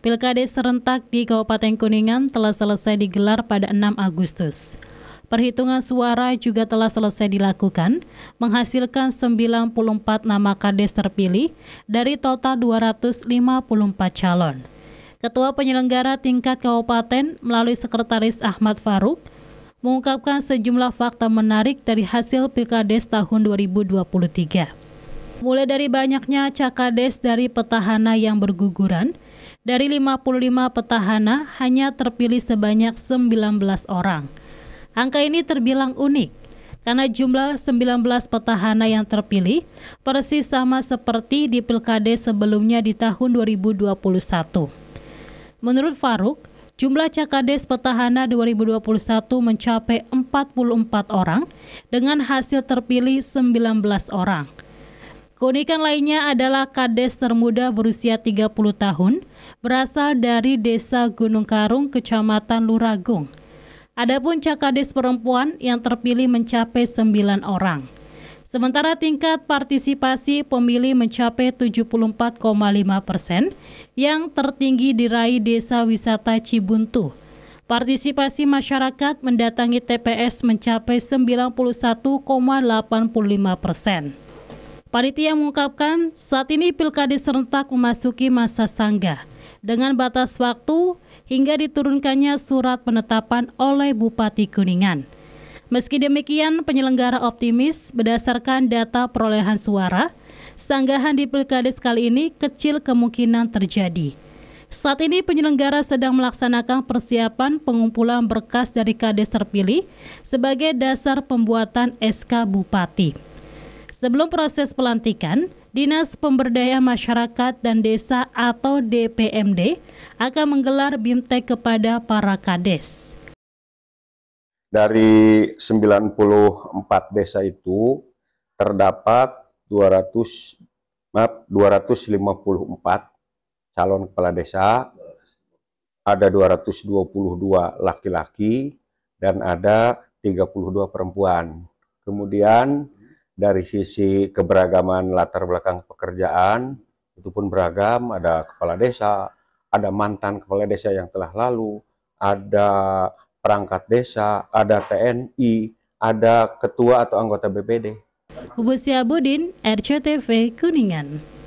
Pilkades serentak di Kabupaten Kuningan telah selesai digelar pada 6 Agustus. Perhitungan suara juga telah selesai dilakukan, menghasilkan 94 nama kades terpilih dari total 254 calon. Ketua penyelenggara tingkat kabupaten melalui Sekretaris Ahmad Faruk mengungkapkan sejumlah fakta menarik dari hasil Pilkades tahun 2023. Mulai dari banyaknya cakades dari petahana yang berguguran, dari 55 petahana, hanya terpilih sebanyak 19 orang. Angka ini terbilang unik, karena jumlah 19 petahana yang terpilih persis sama seperti di pilkade sebelumnya di tahun 2021. Menurut Faruk, Jumlah Cakades petahana 2021 mencapai 44 orang dengan hasil terpilih 19 orang. Keunikan lainnya adalah kades termuda berusia 30 tahun berasal dari Desa Gunung Karung, Kecamatan Luragung. Adapun Cakades perempuan yang terpilih mencapai 9 orang. Sementara tingkat partisipasi pemilih mencapai 74,5 persen, yang tertinggi diraih Desa Wisata Cibuntu. Partisipasi masyarakat mendatangi TPS mencapai 91,85 persen. Panitia mengungkapkan saat ini pilkada serentak memasuki masa sanggah dengan batas waktu hingga diturunkannya surat penetapan oleh Bupati Kuningan. Meski demikian, penyelenggara optimis berdasarkan data perolehan suara, sanggahan di pilkades kali ini kecil kemungkinan terjadi. Saat ini penyelenggara sedang melaksanakan persiapan pengumpulan berkas dari kades terpilih sebagai dasar pembuatan SK Bupati. Sebelum proses pelantikan, Dinas Pemberdayaan Masyarakat dan Desa atau DPMD akan menggelar bimtek kepada para kades. Dari 94 desa itu terdapat 200 maaf 254 calon kepala desa, ada 222 laki-laki dan ada 32 perempuan. Kemudian dari sisi keberagaman latar belakang pekerjaan itu pun beragam, ada kepala desa, ada mantan kepala desa yang telah lalu, ada perangkat desa, ada TNI, ada ketua atau anggota BPD. Hubus Siabudin, RCTV Kuningan.